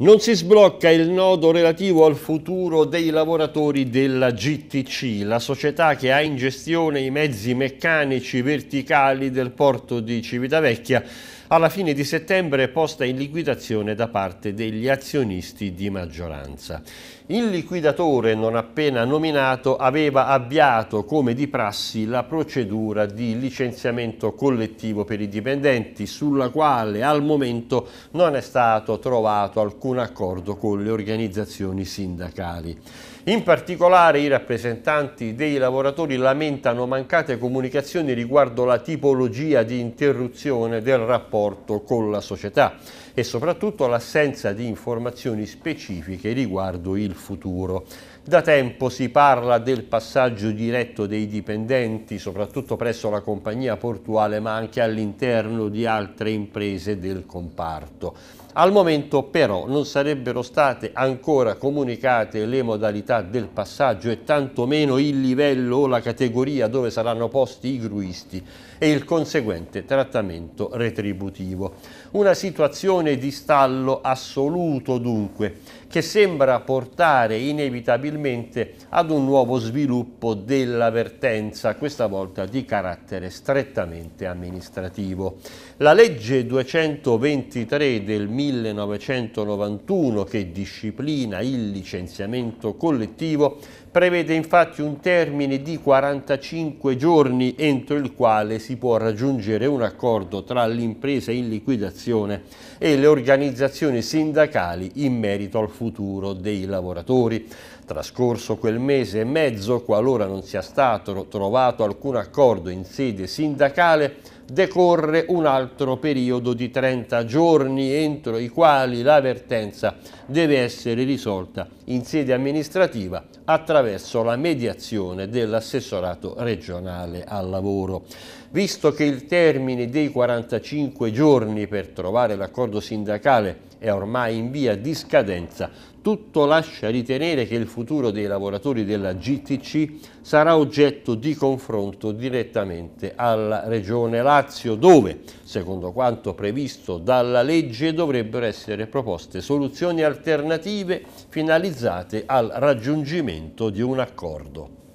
Non si sblocca il nodo relativo al futuro dei lavoratori della GTC, la società che ha in gestione i mezzi meccanici verticali del porto di Civitavecchia alla fine di settembre posta in liquidazione da parte degli azionisti di maggioranza. Il liquidatore, non appena nominato, aveva avviato come di prassi la procedura di licenziamento collettivo per i dipendenti, sulla quale al momento non è stato trovato alcun accordo con le organizzazioni sindacali. In particolare i rappresentanti dei lavoratori lamentano mancate comunicazioni riguardo la tipologia di interruzione del rapporto rapporto con la società e soprattutto l'assenza di informazioni specifiche riguardo il futuro. Da tempo si parla del passaggio diretto dei dipendenti, soprattutto presso la compagnia portuale, ma anche all'interno di altre imprese del comparto. Al momento però non sarebbero state ancora comunicate le modalità del passaggio e tantomeno il livello o la categoria dove saranno posti i gruisti e il conseguente trattamento retributivo. Una situazione di stallo assoluto dunque, che sembra portare inevitabilmente ad un nuovo sviluppo dell'avvertenza, questa volta di carattere strettamente amministrativo. La legge 223 del 1991 che disciplina il licenziamento collettivo prevede infatti un termine di 45 giorni entro il quale si può raggiungere un accordo tra l'impresa in liquidazione e le organizzazioni sindacali in merito al futuro dei lavoratori. Trascorso quel mese e mezzo, qualora non sia stato trovato alcun accordo in sede sindacale, decorre un altro periodo di 30 giorni entro i quali la vertenza deve essere risolta in sede amministrativa attraverso la mediazione dell'assessorato regionale al lavoro. Visto che il termine dei 45 giorni per trovare l'accordo sindacale è ormai in via di scadenza, tutto lascia ritenere che il futuro dei lavoratori della GTC sarà oggetto di confronto direttamente alla Regione Lazio, dove, secondo quanto previsto dalla legge, dovrebbero essere proposte soluzioni alternative finalizzate al raggiungimento di un accordo.